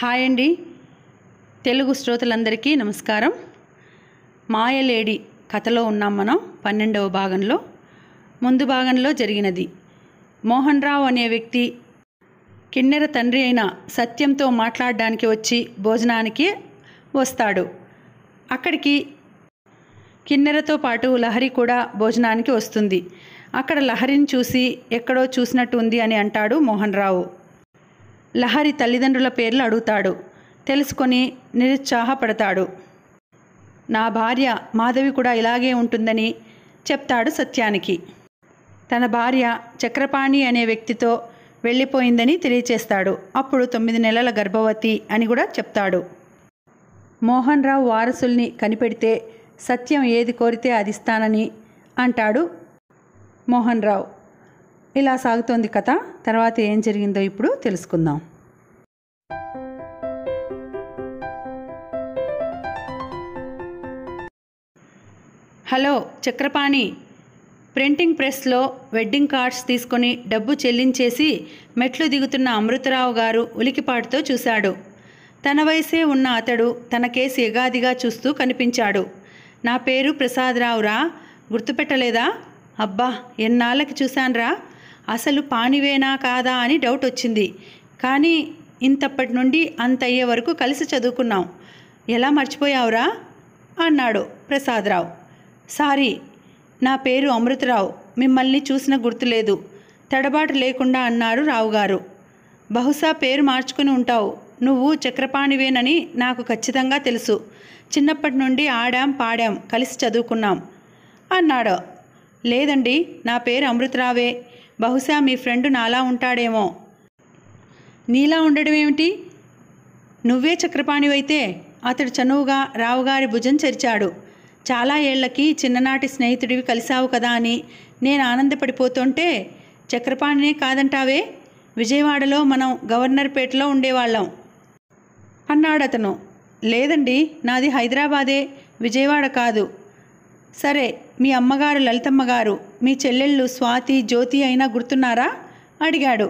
hi అండి తెలుగు శ్రోతలందరికీ నమస్కారం మాయలేడి కథలో ఉన్నాం మనం పన్నెండవ భాగంలో ముందు భాగంలో జరిగినది మోహన్ రావు అనే వ్యక్తి కిన్నెర తండ్రి అయిన సత్యంతో మాట్లాడడానికి వచ్చి భోజనానికి వస్తాడు అక్కడికి కిన్నెరతో పాటు లహరి కూడా భోజనానికి వస్తుంది అక్కడ లహరిని చూసి ఎక్కడో చూసినట్టు ఉంది అని అంటాడు మోహన్ రావు లహరి తల్లిదండ్రుల పేర్లు అడుగుతాడు తెలుసుకొని నిరుత్సాహపడతాడు నా భార్య మాధవి కూడా ఇలాగే ఉంటుందని చెప్తాడు సత్యానికి తన భార్య చక్రపాణి అనే వ్యక్తితో వెళ్ళిపోయిందని తెలియచేస్తాడు అప్పుడు తొమ్మిది నెలల గర్భవతి అని కూడా చెప్తాడు మోహన్ రావు వారసుల్ని కనిపెడితే సత్యం ఏది కోరితే అది ఇస్తానని అంటాడు మోహన్ రావు ఇలా సాగుతోంది కథ తర్వాత ఏం జరిగిందో ఇప్పుడు తెలుసుకుందాం హలో చక్రపాణి ప్రింటింగ్ ప్రెస్లో వెడ్డింగ్ కార్డ్స్ తీసుకొని డబ్బు చెల్లించేసి మెట్లు దిగుతున్న అమృతరావు గారు ఉలికిపాటుతో చూశాడు తన వయసే ఉన్న అతడు తన కేసు ఎగాదిగా చూస్తూ కనిపించాడు నా పేరు ప్రసాదరావురా గుర్తుపెట్టలేదా అబ్బా ఎన్నాళ్ళకి చూశాన్రా అసలు పానివేనా కాదా అని డౌట్ వచ్చింది కానీ ఇంతప్పటి నుండి అంత అయ్యే వరకు కలిసి చదువుకున్నాం ఎలా మర్చిపోయావురా అన్నాడు ప్రసాదరావు సారీ నా పేరు అమృతరావు మిమ్మల్ని చూసిన గుర్తులేదు తడబాటు లేకుండా అన్నారు రావుగారు బహుశా పేరు మార్చుకుని ఉంటావు నువ్వు చక్రపాణివేనని నాకు ఖచ్చితంగా తెలుసు చిన్నప్పటి నుండి ఆడాం పాడాం కలిసి చదువుకున్నాం అన్నాడు లేదండి నా పేరు అమృతరావే బహుశా మీ ఫ్రెండ్ నాలా ఉంటాడేమో నీలా ఉండడం ఏమిటి నువ్వే చక్రపాణివైతే అతడు చనువుగా రావుగారి భుజం చరిచాడు చాలా ఏళ్లకి చిన్ననాటి స్నేహితుడివి కలిశావు కదా అని నేను ఆనందపడిపోతుంటే చక్రపాణినే కాదంటావే విజయవాడలో మనం గవర్నర్పేటలో ఉండేవాళ్ళం అన్నాడతను లేదండి నాది హైదరాబాదే విజయవాడ కాదు సరే మీ అమ్మగారు లలితమ్మ గారు మీ చెల్లెళ్ళు స్వాతి జ్యోతి అయినా గుర్తున్నారా అడిగాడు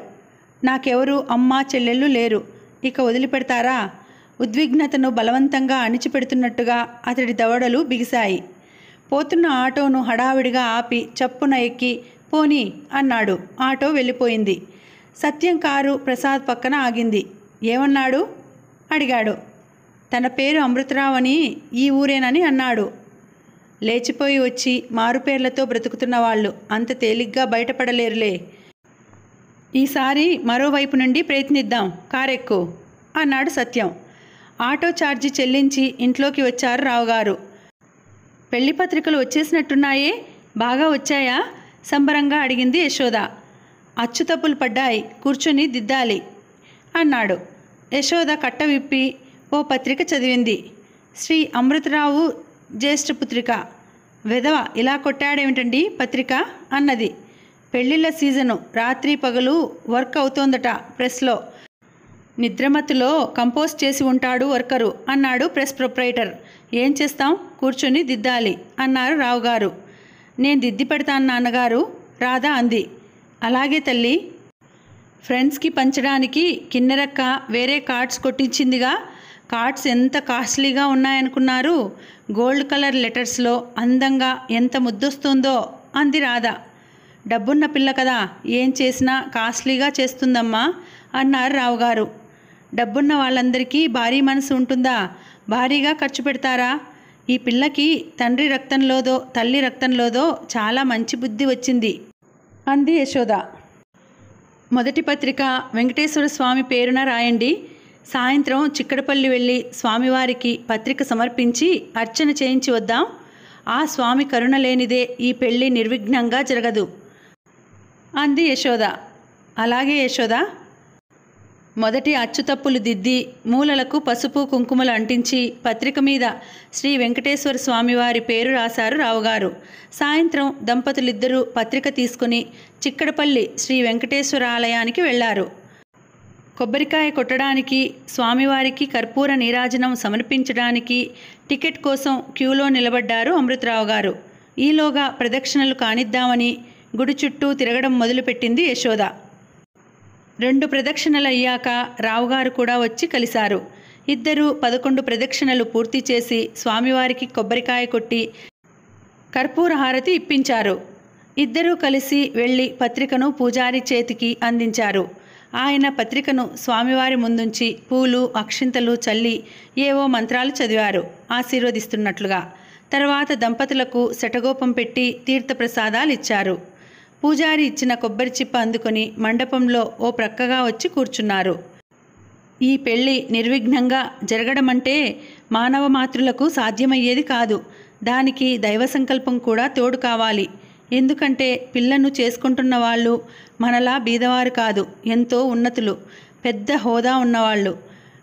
నాకెవరు అమ్మ చెల్లెళ్ళు లేరు ఇక వదిలిపెడతారా ఉద్విగ్నతను బలవంతంగా అణిచిపెడుతున్నట్టుగా అతడి దవడలు బిగిశాయి పోతున్న ఆటోను హడావిడిగా ఆపి చప్పున ఎక్కి పోనీ అన్నాడు ఆటో వెళ్ళిపోయింది సత్యం కారు ప్రసాద్ పక్కన ఆగింది ఏమన్నాడు అడిగాడు తన పేరు అమృతరావు అని ఈ ఊరేనని అన్నాడు లేచిపోయి వచ్చి మారుపేర్లతో బ్రతుకుతున్న వాళ్ళు అంత తేలిగ్గా బయటపడలేరులే ఈసారి మరోవైపు నుండి ప్రయత్నిద్దాం కారెక్కు అన్నాడు సత్యం ఆటో ఛార్జీ చెల్లించి ఇంట్లోకి వచ్చారు రావుగారు పెళ్లి పత్రికలు వచ్చేసినట్టున్నాయే బాగా వచ్చాయా సంబరంగా అడిగింది యశోద అచ్చుతప్పులు పడ్డాయి కూర్చుని దిద్దాలి అన్నాడు యశోద కట్ట విప్పి ఓ పత్రిక చదివింది శ్రీ అమృతరావు జ్యేష్ఠ పుత్రిక విధవ ఇలా కొట్టాడేమిటండి పత్రిక అన్నది పెళ్ళిళ్ళ సీజను రాత్రి పగలు వర్క్ అవుతోందట ప్రెస్లో నిద్రమత్తులో కంపోజ్ చేసి ఉంటాడు వర్కరు అన్నాడు ప్రెస్ ప్రొపరేటర్ ఏం చేస్తాం కూర్చొని దిద్దాలి అన్నారు రావుగారు నేను దిద్ది పెడతాను నాన్నగారు రాధా అంది అలాగే తల్లి ఫ్రెండ్స్కి పంచడానికి కిన్నెరక్క వేరే కార్డ్స్ కొట్టించిందిగా కార్డ్స్ ఎంత కాస్ట్లీగా ఉన్నాయనుకున్నారు గోల్డ్ కలర్ లెటర్స్లో అందంగా ఎంత ముద్దొస్తుందో అంది రాధ డబ్బున్న పిల్ల కదా ఏం చేసినా కాస్ట్లీగా చేస్తుందమ్మా అన్నారు రావు గారు డబ్బున్న వాళ్ళందరికీ భారీ మనసు ఉంటుందా భారీగా ఖర్చు పెడతారా ఈ పిల్లకి తండ్రి రక్తంలోదో తల్లి రక్తంలోదో చాలా మంచి బుద్ధి వచ్చింది అంది యశోద మొదటి పత్రిక వెంకటేశ్వర స్వామి పేరున రాయండి సాయంత్రం చిక్కడపల్లి వెళ్ళి స్వామివారికి పత్రిక సమర్పించి అర్చన చేయించి వద్దాం ఆ స్వామి కరుణ లేనిదే ఈ పెళ్ళి నిర్విఘ్నంగా జరగదు అంది యశోద అలాగే యశోద మొదటి అచ్చుతప్పులు దిద్ది మూలలకు పసుపు కుంకుమలు అంటించి పత్రిక మీద శ్రీ వెంకటేశ్వర స్వామివారి పేరు రాశారు రావుగారు సాయంత్రం దంపతులిద్దరూ పత్రిక తీసుకుని చిక్కడపల్లి శ్రీ వెంకటేశ్వర ఆలయానికి వెళ్లారు కొబ్బరికాయ కొట్టడానికి స్వామివారికి కర్పూర నీరాజనం సమర్పించడానికి టికెట్ కోసం క్యూలో నిలబడ్డారు అమృతరావు గారు ఈలోగా ప్రదక్షిణలు కానిద్దామని గుడి చుట్టూ తిరగడం మొదలుపెట్టింది యశోద రెండు ప్రదక్షిణలు అయ్యాక రావుగారు కూడా వచ్చి కలిశారు ఇద్దరూ పదకొండు ప్రదక్షిణలు పూర్తి చేసి స్వామివారికి కొబ్బరికాయ కొట్టి కర్పూర హారతి ఇప్పించారు ఇద్దరూ కలిసి వెళ్ళి పత్రికను పూజారి చేతికి అందించారు ఆయన పత్రికను స్వామివారి ముందుంచి పూలు అక్షింతలు చల్లి ఏవో మంత్రాలు చదివారు ఆశీర్వదిస్తున్నట్లుగా తర్వాత దంపతులకు శటగోపం పెట్టి తీర్థప్రసాదాలు ఇచ్చారు పూజారి ఇచ్చిన కొబ్బరి చిప్ప అందుకొని మండపంలో ఓ ప్రక్కగా వచ్చి కూర్చున్నారు ఈ పెళ్లి నిర్విఘ్నంగా జరగడమంటే మానవ మాతృలకు సాధ్యమయ్యేది కాదు దానికి దైవ సంకల్పం కూడా తోడు కావాలి ఎందుకంటే పిల్లను చేసుకుంటున్న వాళ్ళు మనలా బీదవారు కాదు ఎంతో ఉన్నతులు పెద్ద హోదా ఉన్నవాళ్ళు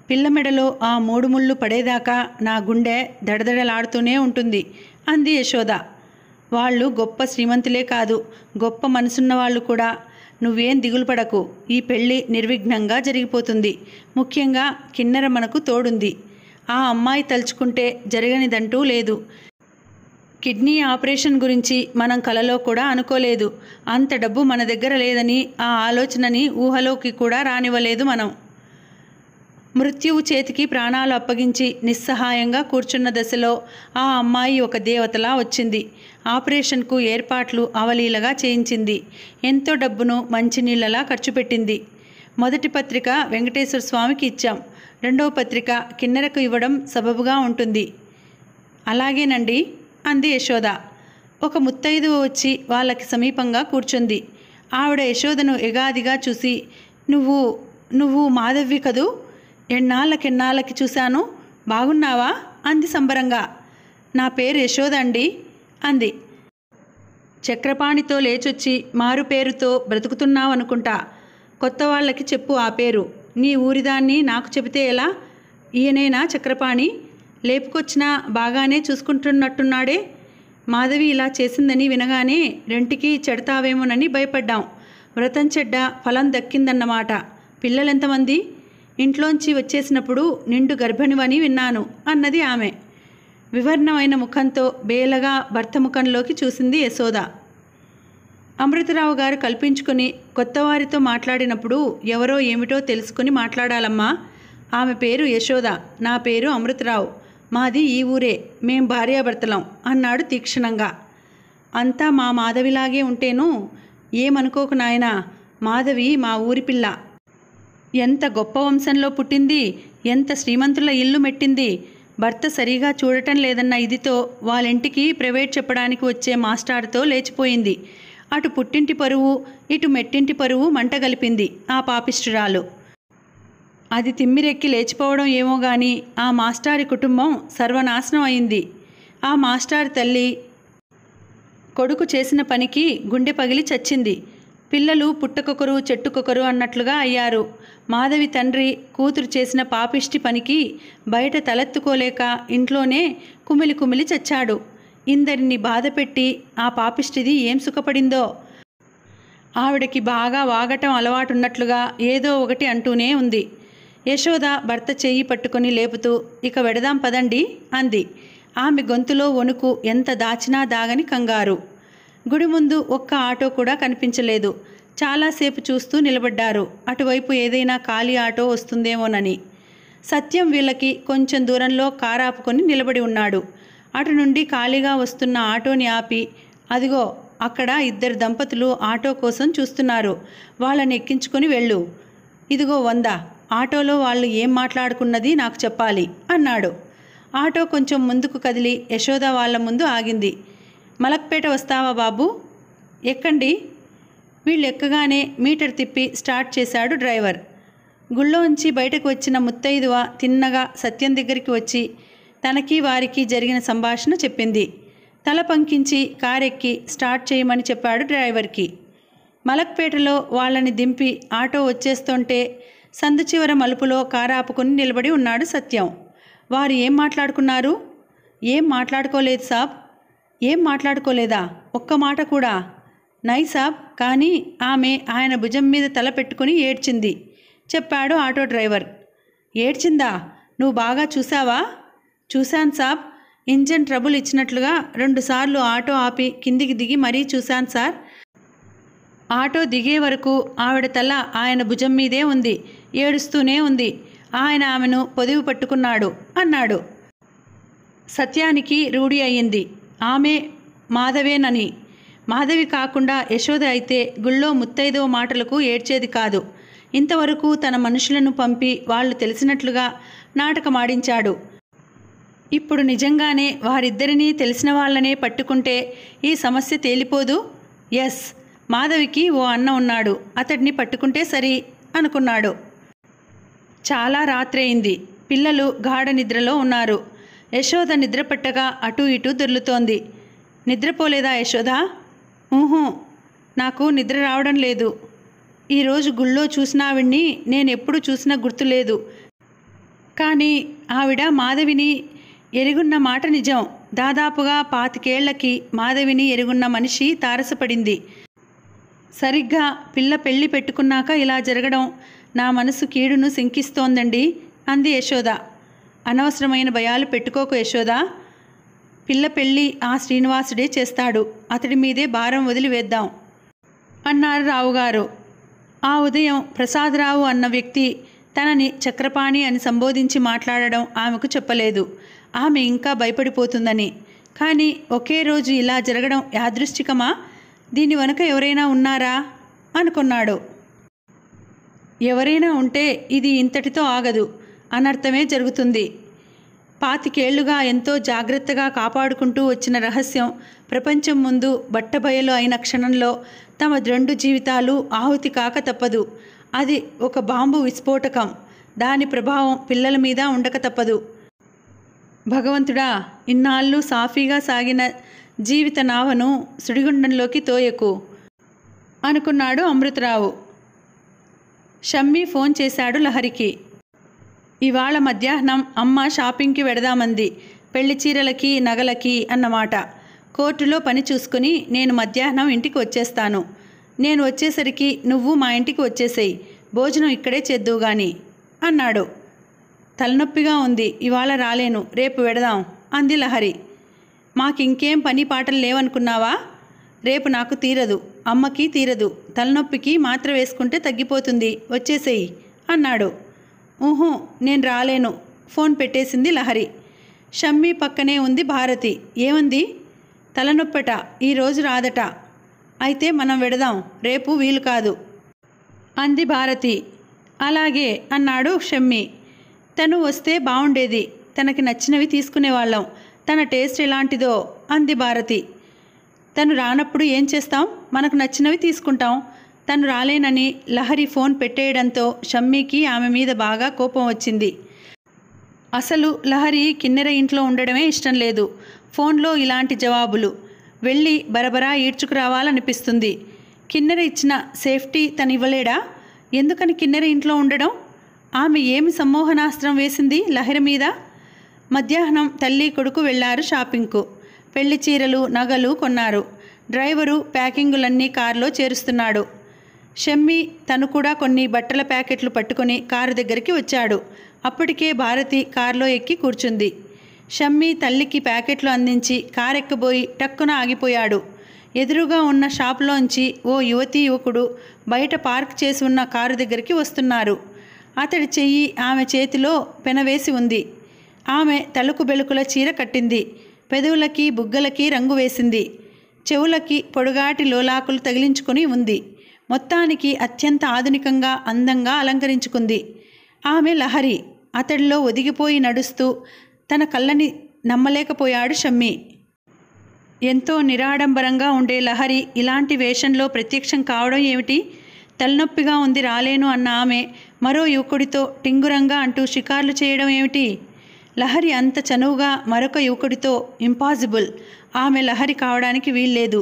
పిల్లమెడలో ఆ మూడు ముళ్ళు పడేదాకా నా గుండె దడదడలాడుతూనే ఉంటుంది అంది యశోద వాళ్ళు గొప్ప శ్రీమంతులే కాదు గొప్ప మనసున్న వాళ్ళు కూడా నువ్వేం దిగులు పడకు ఈ పెళ్ళి నిర్విఘ్నంగా జరిగిపోతుంది ముఖ్యంగా కిన్నెర మనకు తోడుంది ఆ అమ్మాయి తలుచుకుంటే జరగనిదంటూ లేదు కిడ్నీ ఆపరేషన్ గురించి మనం కలలో కూడా అనుకోలేదు అంత డబ్బు మన దగ్గర లేదని ఆ ఆలోచనని ఊహలోకి కూడా రానివ్వలేదు మనం మృత్యువు చేతికి ప్రాణాలు అప్పగించి నిస్సహాయంగా కూర్చున్న దశలో ఆ అమ్మాయి ఒక దేవతలా వచ్చింది ఆపరేషన్కు ఏర్పాట్లు అవలీలగా చేయించింది ఎంతో డబ్బును మంచినీళ్ళలా ఖర్చు పెట్టింది మొదటి పత్రిక వెంకటేశ్వర స్వామికి ఇచ్చాం రెండవ పత్రిక కిన్నెరకు ఇవ్వడం సబబుగా ఉంటుంది అలాగేనండి అంది యశోద ఒక ముత్తైదు వచ్చి వాళ్ళకి సమీపంగా కూర్చుంది ఆవిడ యశోదను ఎగాదిగా చూసి నువ్వు నువ్వు మాధవ్వి కదూ ఎన్నాళ్ళకెన్నాళ్ళకి చూశాను బాగున్నావా అంది సంబరంగా నా పేరు యశోద అండి అంది చక్రపాణితో లేచొచ్చి మారు పేరుతో బ్రతుకుతున్నావనుకుంటా కొత్త వాళ్ళకి చెప్పు ఆ పేరు నీ ఊరిదాన్ని నాకు చెబితే ఎలా ఈయనేనా చక్రపాణి లేపుకొచ్చినా బాగానే చూసుకుంటున్నట్టున్నాడే మాధవి ఇలా చేసిందని వినగానే రెంటికి చెడతావేమోనని భయపడ్డాం వ్రతం చెడ్డ ఫలం దక్కిందన్నమాట పిల్లలెంతమంది ఇంట్లోంచి వచ్చేసినప్పుడు నిండు గర్భిణివని విన్నాను అన్నది ఆమె వివర్ణమైన ముఖంతో బేలగా భర్త ముఖంలోకి చూసింది యశోద అమృతరావు గారు కల్పించుకుని కొత్తవారితో మాట్లాడినప్పుడు ఎవరో ఏమిటో తెలుసుకుని మాట్లాడాలమ్మా ఆమె పేరు యశోద నా పేరు అమృతరావు మాది ఈ ఊరే మేం భార్యాభర్తలం అన్నాడు తీక్షణంగా అంతా మా మాధవిలాగే ఉంటేను ఏమనుకోకు నాయనా మాధవి మా ఊరి పిల్ల ఎంత గొప్ప వంశంలో పుట్టింది ఎంత శ్రీమంతుల ఇల్లు మెట్టింది భర్త సరిగా చూడటం లేదన్న ఇదితో వాళ్ళింటికి ప్రైవేట్ చెప్పడానికి వచ్చే మాస్టార్తో లేచిపోయింది అటు పుట్టింటి పరువు ఇటు మెట్టింటి పరువు మంటగలిపింది ఆ పాపిష్ఠురాలు అది తిమ్మిరెక్కి లేచిపోవడం ఏమో గాని ఆ మాస్టారి కుటుంబం సర్వనాశనం అయింది ఆ మాస్టారి తల్లి కొడుకు చేసిన పనికి గుండె పగిలి చచ్చింది పిల్లలు పుట్టకొకరు చెట్టుకొకరు అన్నట్లుగా అయ్యారు మాధవి తండ్రి కూతురు చేసిన పాపిష్టి పనికి బయట తలెత్తుకోలేక ఇంట్లోనే కుమిలి కుమిలి చచ్చాడు ఇందరిని బాధపెట్టి ఆ పాపిష్టిది ఏం సుఖపడిందో ఆవిడకి బాగా వాగటం అలవాటున్నట్లుగా ఏదో ఒకటి అంటూనే ఉంది యశోద భర్త చేయి పట్టుకుని లేపుతూ ఇక వెడదాం పదండి అంది ఆమె గొంతులో వణుకు ఎంత దాచినా దాగని కంగారు గుడి ముందు ఒక్క ఆటో కూడా కనిపించలేదు చాలాసేపు చూస్తూ నిలబడ్డారు అటువైపు ఏదైనా ఖాళీ ఆటో వస్తుందేమోనని సత్యం వీళ్ళకి కొంచెం దూరంలో కారాపుకొని నిలబడి ఉన్నాడు అటు నుండి ఖాళీగా వస్తున్న ఆటోని ఆపి అదిగో అక్కడ ఇద్దరు దంపతులు ఆటో కోసం చూస్తున్నారు వాళ్ళని ఎక్కించుకొని వెళ్ళు ఇదిగో వంద ఆటోలో వాళ్ళు ఏం మాట్లాడుకున్నది నాకు చెప్పాలి అన్నాడు ఆటో కొంచెం ముందుకు కదిలి యశోద వాళ్ళ ముందు ఆగింది మలక్పేట వస్తావా బాబు ఎక్కండి వీళ్ళు ఎక్కగానే మీటర్ తిప్పి స్టార్ట్ చేశాడు డ్రైవర్ గుళ్ళోంచి బయటకు వచ్చిన ముత్తైదువ తిన్నగా సత్యం దగ్గరికి వచ్చి తనకి వారికి జరిగిన సంభాషణ చెప్పింది తల పంకించి కారెక్కి స్టార్ట్ చేయమని చెప్పాడు డ్రైవర్కి మలక్పేటలో వాళ్ళని దింపి ఆటో వచ్చేస్తుంటే సందు చివర మలుపులో కారు ఆపుకుని నిలబడి ఉన్నాడు సత్యం వారు ఏం మాట్లాడుకున్నారు ఏం మాట్లాడుకోలేదు సాబ్ ఏం మాట్లాడుకోలేదా ఒక్క మాట కూడా నై సాబ్ కానీ ఆమె ఆయన భుజం మీద తల పెట్టుకుని ఏడ్చింది చెప్పాడు ఆటో డ్రైవర్ ఏడ్చిందా నువ్వు బాగా చూసావా చూశాను సాబ్ ఇంజన్ ట్రబుల్ ఇచ్చినట్లుగా రెండుసార్లు ఆటో ఆపి కిందికి దిగి మరీ చూశాను సార్ ఆటో దిగే వరకు ఆవిడ తల ఆయన భుజం మీదే ఉంది ఏడుస్తూనే ఉంది ఆయన ఆమెను పొదివి పట్టుకున్నాడు అన్నాడు సత్యానికి రూఢి అయింది ఆమె మాధవేనని మాధవి కాకుండా యశోద అయితే గుళ్ళో ముత్తైదో మాటలకు ఏడ్చేది కాదు ఇంతవరకు తన మనుషులను పంపి వాళ్ళు తెలిసినట్లుగా నాటకమాడించాడు ఇప్పుడు నిజంగానే వారిద్దరినీ తెలిసిన వాళ్ళనే పట్టుకుంటే ఈ సమస్య తేలిపోదు ఎస్ మాధవికి ఓ అన్న ఉన్నాడు అతడిని పట్టుకుంటే సరి అనుకున్నాడు చాలా రాత్రైంది పిల్లలు గాఢ నిద్రలో ఉన్నారు యశోద నిద్రపట్టగా అటూ ఇటూ దొర్లుతోంది నిద్రపోలేదా యశోద ఊహూ నాకు నిద్ర రావడం లేదు ఈరోజు గుళ్ళో చూసినావిడ్ని నేనెప్పుడు చూసినా గుర్తులేదు కానీ ఆవిడ మాధవిని ఎరుగున్న మాట నిజం దాదాపుగా పాతికేళ్లకి మాధవిని ఎరుగున్న మనిషి తారసపడింది సరిగ్గా పిల్ల పెళ్లి పెట్టుకున్నాక ఇలా జరగడం నా మనసు కీడును శంకిస్తోందండి అంది యశోద అనవసరమైన భయాలు పెట్టుకోకు యశోద పిల్ల పెళ్ళి ఆ శ్రీనివాసుడే చేస్తాడు అతడి మీదే భారం వదిలివేద్దాం అన్నారు రావుగారు ఆ ఉదయం ప్రసాదరావు అన్న వ్యక్తి తనని చక్రపాణి అని సంబోధించి మాట్లాడడం ఆమెకు చెప్పలేదు ఆమె ఇంకా భయపడిపోతుందని కానీ ఒకే రోజు ఇలా జరగడం యాదృష్టికమా దీని వెనుక ఎవరైనా ఉన్నారా అనుకున్నాడు ఎవరైనా ఉంటే ఇది ఇంతటితో ఆగదు అనర్థమే జరుగుతుంది పాతికేళ్లుగా ఎంతో జాగ్రత్తగా కాపాడుకుంటూ వచ్చిన రహస్యం ప్రపంచం ముందు బట్టబయలు అయిన క్షణంలో తమ రెండు జీవితాలు ఆహుతి కాక తప్పదు అది ఒక బాంబు విస్ఫోటకం దాని ప్రభావం పిల్లల మీద ఉండక తప్పదు భగవంతుడా ఇన్నాళ్ళు సాఫీగా సాగిన జీవిత నావను సుడిగుండంలోకి తోయకు అనుకున్నాడు అమృతరావు షమ్మి ఫోన్ చేశాడు లహరికి ఇవాళ మధ్యాహ్నం అమ్మ షాపింగ్కి వెడదామంది పెళ్లి చీరలకి నగలకి అన్నమాట కోర్టులో పని చూసుకుని నేను మధ్యాహ్నం ఇంటికి వచ్చేస్తాను నేను వచ్చేసరికి నువ్వు మా ఇంటికి వచ్చేసేయి భోజనం ఇక్కడే చేద్దువు గాని అన్నాడు తలనొప్పిగా ఉంది ఇవాళ రాలేను రేపు వెడదాం అంది లహరి మాకింకేం పని పాటలు లేవనుకున్నావా రేపు నాకు తీరదు అమ్మకి తీరదు తలనొప్పికి మాత్ర వేసుకుంటే తగ్గిపోతుంది వచ్చేసేయి అన్నాడు ఊహూ నేను రాలేను ఫోన్ పెట్టేసింది లహరి షమ్మి పక్కనే ఉంది భారతి ఏమంది తలనొప్పట ఈరోజు రాదట అయితే మనం వెడదాం రేపు వీలు కాదు అంది భారతి అలాగే అన్నాడు షమ్మి తను వస్తే బాగుండేది తనకి నచ్చినవి తీసుకునేవాళ్ళం తన టేస్ట్ ఎలాంటిదో అంది భారతి తను రానప్పుడు ఏం చేస్తాం మనకు నచ్చినవి తీసుకుంటాం తను రాలేనని లహరి ఫోన్ పెట్టేయడంతో షమ్మీకి ఆమె మీద బాగా కోపం వచ్చింది అసలు లహరి కిన్నెర ఇంట్లో ఉండడమే ఇష్టం లేదు ఫోన్లో ఇలాంటి జవాబులు వెళ్ళి బరబరా ఈడ్చుకురావాలనిపిస్తుంది కిన్నెర ఇచ్చిన సేఫ్టీ తను ఇవ్వలేడా ఎందుకని కిన్నెర ఇంట్లో ఉండడం ఆమె ఏమి సమ్మోహనాస్త్రం వేసింది లహరి మీద మధ్యాహ్నం తల్లి కొడుకు వెళ్లారు షాపింగ్కు పెళ్లి చీరలు నగలు కొన్నారు డ్రైవరు ప్యాకింగులన్నీ కారులో చేరుస్తున్నాడు షమ్మి తను కూడా కొన్ని బట్టల ప్యాకెట్లు పట్టుకొని కారు దగ్గరికి వచ్చాడు అప్పటికే భారతి కారులో ఎక్కి కూర్చుంది షమ్మి తల్లికి ప్యాకెట్లు అందించి ఎక్కబోయి టక్కున ఆగిపోయాడు ఎదురుగా ఉన్న షాప్లోంచి ఓ యువతి యువకుడు బయట పార్క్ చేసి ఉన్న కారు దగ్గరికి వస్తున్నారు అతడి చెయ్యి ఆమె చేతిలో పెనవేసి ఉంది ఆమె తలుకు బెలుకుల చీర కట్టింది పెదవులకి బుగ్గలకి రంగు వేసింది చెవులకి పొడుగాటి లోలాకులు తగిలించుకుని ఉంది మొత్తానికి అత్యంత ఆధునికంగా అందంగా అలంకరించుకుంది ఆమె లహరి అతడిలో ఒదిగిపోయి నడుస్తూ తన కళ్ళని నమ్మలేకపోయాడు షమ్మి ఎంతో నిరాడంబరంగా ఉండే లహరి ఇలాంటి వేషంలో ప్రత్యక్షం కావడం ఏమిటి తలనొప్పిగా ఉంది రాలేను అన్న ఆమె మరో యువకుడితో టింగురంగా అంటూ షికార్లు చేయడం ఏమిటి లహరి అంత చనువుగా మరొక యువకుడితో ఇంపాసిబుల్ ఆమె లహరి కావడానికి వీల్లేదు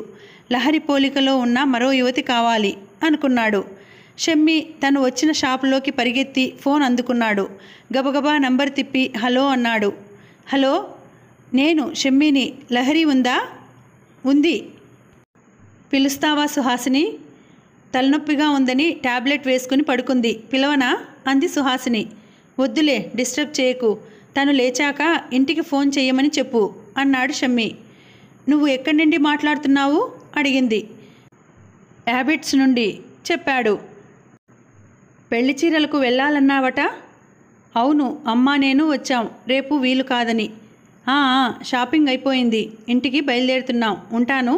లహరి పోలికలో ఉన్న మరో యువతి కావాలి అనుకున్నాడు షమ్మి తను వచ్చిన షాపులోకి పరిగెత్తి ఫోన్ అందుకున్నాడు గబగబా నంబర్ తిప్పి హలో అన్నాడు హలో నేను షమ్మిని లహరి ఉందా ఉంది పిలుస్తావా సుహాసిని తలనొప్పిగా ఉందని టాబ్లెట్ వేసుకుని పడుకుంది పిలవనా అంది సుహాసిని వద్దులే డిస్టర్బ్ చేయకు తను లేచాక ఇంటికి ఫోన్ చేయమని చెప్పు అన్నాడు షమ్మి నువ్వు ఎక్కడి నుండి మాట్లాడుతున్నావు అడిగింది హ్యాబిట్స్ నుండి చెప్పాడు పెళ్లి చీరలకు వెళ్ళాలన్నావట అవును అమ్మా నేను వచ్చాం రేపు వీలు కాదని షాపింగ్ అయిపోయింది ఇంటికి బయలుదేరుతున్నాం ఉంటాను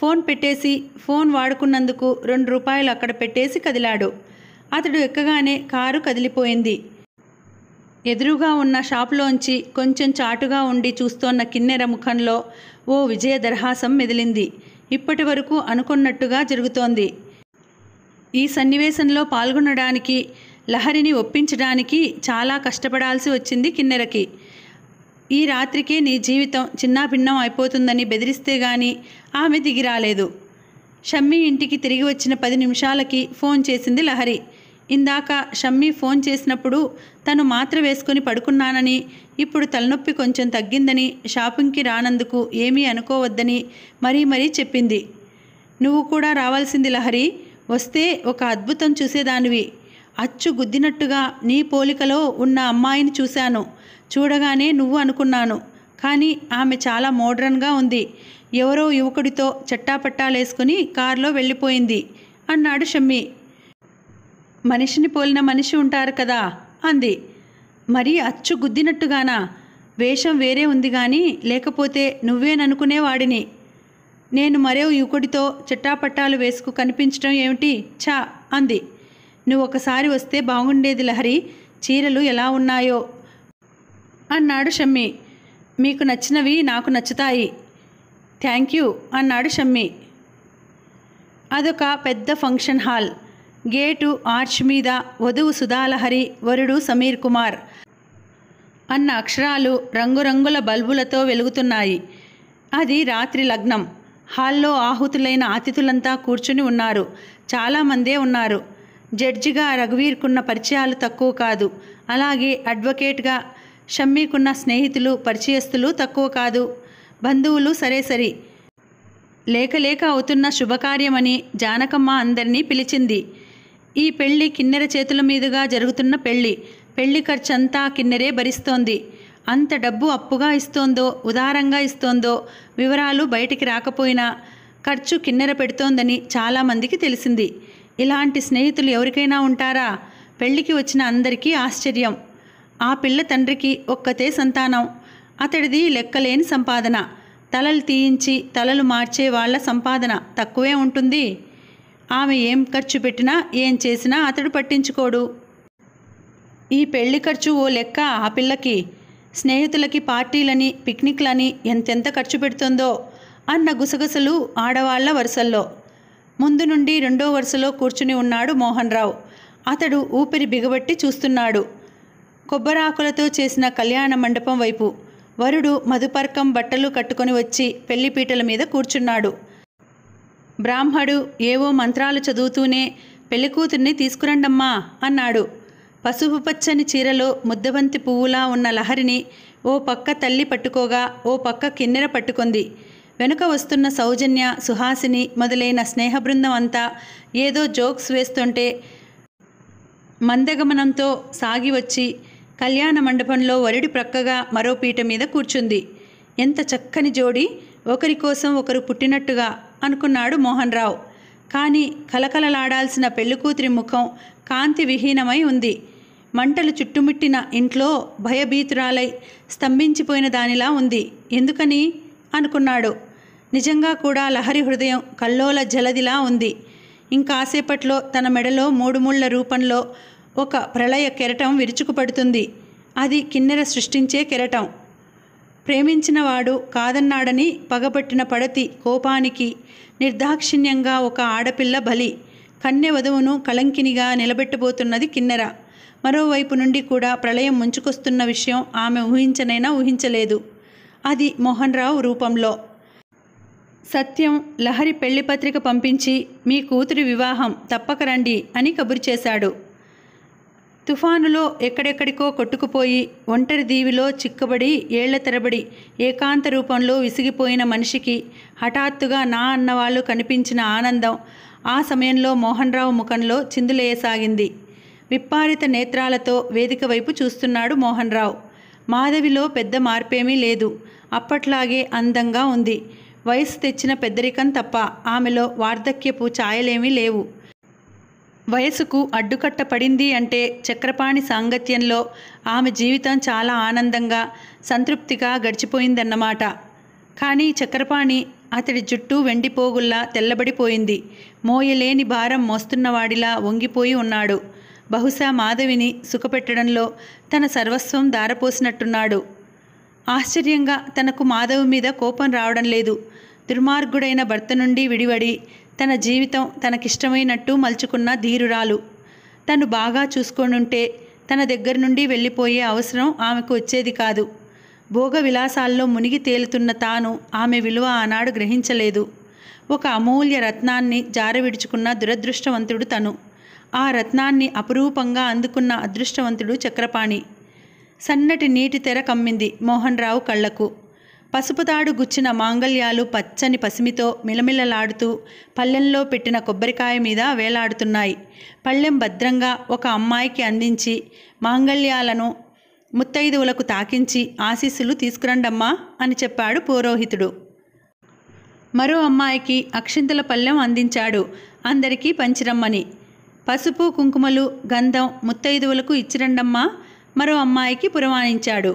ఫోన్ పెట్టేసి ఫోన్ వాడుకున్నందుకు రెండు రూపాయలు అక్కడ పెట్టేసి కదిలాడు అతడు ఎక్కగానే కారు కదిలిపోయింది ఎదురుగా ఉన్న షాపులోంచి కొంచెం చాటుగా ఉండి చూస్తోన్న కిన్నెర ముఖంలో ఓ విజయ దర్హాసం మెదిలింది ఇప్పటి వరకు అనుకున్నట్టుగా జరుగుతోంది ఈ సన్నివేశంలో పాల్గొనడానికి లహరిని ఒప్పించడానికి చాలా కష్టపడాల్సి వచ్చింది కిన్నెరకి ఈ రాత్రికే నీ జీవితం చిన్నాభిన్నం అయిపోతుందని బెదిరిస్తే గాని ఆమె దిగిరాలేదు షమ్మి ఇంటికి తిరిగి వచ్చిన పది నిమిషాలకి ఫోన్ చేసింది లహరి ఇందాక షమ్మి ఫోన్ చేసినప్పుడు తను మాత్ర వేసుకుని పడుకున్నానని ఇప్పుడు తలనొప్పి కొంచెం తగ్గిందని షాపింగ్కి రానందుకు ఏమీ అనుకోవద్దని మరీ మరీ చెప్పింది నువ్వు కూడా రావాల్సింది లహరి వస్తే ఒక అద్భుతం చూసేదానివి అచ్చు గుద్దినట్టుగా నీ పోలికలో ఉన్న అమ్మాయిని చూశాను చూడగానే నువ్వు అనుకున్నాను కానీ ఆమె చాలా మోడ్రన్గా ఉంది ఎవరో యువకుడితో చట్టాపట్టాలేసుకుని కారులో వెళ్ళిపోయింది అన్నాడు షమ్మి మనిషిని పోలిన మనిషి ఉంటారు కదా అంది మరి అచ్చు గుద్దినట్టుగానా వేషం వేరే ఉంది కానీ లేకపోతే నువ్వేననుకునేవాడిని నేను మరో యువకుడితో చిట్టాపట్టాలు వేసుకు కనిపించడం ఏమిటి ఛా అంది నువ్వు ఒకసారి వస్తే బాగుండేది లహరి చీరలు ఎలా ఉన్నాయో అన్నాడు షమ్మి మీకు నచ్చినవి నాకు నచ్చుతాయి థ్యాంక్ యూ అన్నాడు షమ్మి అదొక పెద్ద ఫంక్షన్ హాల్ గేటు ఆర్చ్ మీద వధువు సుధాలహరి వరుడు సమీర్ కుమార్ అన్న అక్షరాలు రంగురంగుల బల్బులతో వెలుగుతున్నాయి అది రాత్రి లగ్నం హాల్లో ఆహుతులైన అతిథులంతా కూర్చుని ఉన్నారు చాలామందే ఉన్నారు జడ్జిగా రఘువీర్కున్న పరిచయాలు తక్కువ కాదు అలాగే అడ్వకేట్గా షమ్మీకున్న స్నేహితులు పరిచయస్తులు తక్కువ కాదు బంధువులు సరే సరి లేక లేక అవుతున్న శుభకార్యమని జానకమ్మ అందరినీ పిలిచింది ఈ పెళ్లి కిన్నెర చేతుల మీదుగా జరుగుతున్న పెళ్లి పెళ్లి ఖర్చంతా కిన్నెరే భరిస్తోంది అంత డబ్బు అప్పుగా ఇస్తోందో ఉదారంగా ఇస్తోందో వివరాలు బయటికి రాకపోయినా ఖర్చు కిన్నెర పెడుతోందని చాలామందికి తెలిసింది ఇలాంటి స్నేహితులు ఎవరికైనా ఉంటారా పెళ్లికి వచ్చిన అందరికీ ఆశ్చర్యం ఆ పిల్ల తండ్రికి ఒక్కతే సంతానం అతడిది లెక్కలేని సంపాదన తలలు తీయించి తలలు మార్చే వాళ్ల సంపాదన తక్కువే ఉంటుంది ఆమె ఏం ఖర్చు పెట్టినా ఏం చేసినా అతడు పట్టించుకోడు ఈ పెళ్లి ఖర్చు ఓ లెక్క ఆ పిల్లకి స్నేహితులకి పార్టీలని పిక్నిక్లని ఎంతెంత ఖర్చు పెడుతుందో అన్న గుసగుసలు ఆడవాళ్ల వరుసల్లో ముందు నుండి రెండో వరుసలో కూర్చుని ఉన్నాడు మోహన్ రావు అతడు ఊపిరి బిగబట్టి చూస్తున్నాడు కొబ్బరాకులతో చేసిన కళ్యాణ మండపం వైపు వరుడు మధుపర్కం బట్టలు కట్టుకొని వచ్చి పెళ్లిపీటల మీద కూర్చున్నాడు బ్రాహ్మడు ఏవో మంత్రాలు చదువుతూనే పెళ్ళికూతుర్ని తీసుకురండమ్మా అన్నాడు పసుపు పచ్చని చీరలో ముద్దబంతి పువ్వులా ఉన్న లహరిని ఓ పక్క తల్లి పట్టుకోగా ఓ పక్క కిన్నెర పట్టుకుంది వెనుక వస్తున్న సౌజన్య సుహాసిని మొదలైన స్నేహ బృందం అంతా ఏదో జోక్స్ వేస్తుంటే మందగమనంతో సాగి వచ్చి కళ్యాణ మండపంలో వరుడి ప్రక్కగా మరో పీట మీద కూర్చుంది ఎంత చక్కని జోడి ఒకరి కోసం ఒకరు పుట్టినట్టుగా అనుకున్నాడు మోహన్ రావు కానీ కలకలలాడాల్సిన పెళ్ళికూతురి ముఖం కాంతి విహీనమై ఉంది మంటలు చుట్టుముట్టిన ఇంట్లో భయభీతురాలై స్తంభించిపోయిన దానిలా ఉంది ఎందుకని అనుకున్నాడు నిజంగా కూడా లహరి హృదయం కల్లోల జలదిలా ఉంది ఇంకాసేపట్లో తన మెడలో మూడు మూళ్ల రూపంలో ఒక ప్రళయ కెరటం విరుచుకుపడుతుంది అది కిన్నెర సృష్టించే కెరటం ప్రేమించినవాడు కాదన్నాడని పగపట్టిన పడతి కోపానికి నిర్దాక్షిణ్యంగా ఒక ఆడపిల్ల బలి కన్య వధువును కలంకినిగా నిలబెట్టబోతున్నది కిన్నెర మరోవైపు నుండి కూడా ప్రళయం ముంచుకొస్తున్న విషయం ఆమె ఊహించనైనా ఊహించలేదు అది మోహన్ రావు రూపంలో సత్యం లహరి పెళ్లి పత్రిక పంపించి మీ కూతురి వివాహం తప్పక రండి అని కబురు చేశాడు తుఫానులో ఎక్కడెక్కడికో కొట్టుకుపోయి ఒంటరి దీవిలో చిక్కబడి ఏళ్ల తరబడి ఏకాంత రూపంలో విసిగిపోయిన మనిషికి హఠాత్తుగా నా అన్నవాళ్ళు కనిపించిన ఆనందం ఆ సమయంలో మోహన్రావు ముఖంలో చిందులేయసాగింది విప్పారిత నేత్రాలతో వేదిక వైపు చూస్తున్నాడు మోహన్రావు మాధవిలో పెద్ద మార్పేమీ లేదు అప్పట్లాగే అందంగా ఉంది వయసు తెచ్చిన పెద్దరికం తప్ప ఆమెలో వార్ధక్యపు ఛాయలేమీ లేవు వయసుకు అడ్డుకట్టపడింది అంటే చక్రపాణి సాంగత్యంలో ఆమె జీవితం చాలా ఆనందంగా సంతృప్తిగా గడిచిపోయిందన్నమాట కానీ చక్రపాణి అతడి జుట్టు వెండిపోగుల్లా తెల్లబడిపోయింది మోయలేని భారం మోస్తున్నవాడిలా వంగిపోయి ఉన్నాడు బహుశా మాధవిని సుఖపెట్టడంలో తన సర్వస్వం దారపోసినట్టున్నాడు ఆశ్చర్యంగా తనకు మాధవి మీద కోపం రావడం లేదు దుర్మార్గుడైన భర్త నుండి విడివడి తన జీవితం తనకిష్టమైనట్టు మలుచుకున్న ధీరురాలు తను బాగా చూసుకోనుంటే తన దగ్గర నుండి వెళ్ళిపోయే అవసరం ఆమెకు వచ్చేది కాదు భోగ విలాసాల్లో మునిగి తేలుతున్న తాను ఆమె విలువ ఆనాడు గ్రహించలేదు ఒక అమూల్య రత్నాన్ని జారవిడుచుకున్న దురదృష్టవంతుడు తను ఆ రత్నాన్ని అపురూపంగా అందుకున్న అదృష్టవంతుడు చక్రపాణి సన్నటి నీటి తెర కమ్మింది మోహన్ రావు కళ్లకు పసుపు తాడు గుచ్చిన మాంగల్యాలు పచ్చని పసిమితో మిలమిలలాడుతూ పల్లెంలో పెట్టిన కొబ్బరికాయ మీద వేలాడుతున్నాయి పళ్ళెం భద్రంగా ఒక అమ్మాయికి అందించి మాంగల్యాలను ముత్తైదువులకు తాకించి ఆశీస్సులు తీసుకురండమ్మా అని చెప్పాడు పురోహితుడు మరో అమ్మాయికి అక్షింతల పళ్ళెం అందించాడు అందరికీ పంచిరమ్మని పసుపు కుంకుమలు గంధం ముత్తైదువులకు ఇచ్చిరండమ్మా మరో అమ్మాయికి పురమాణించాడు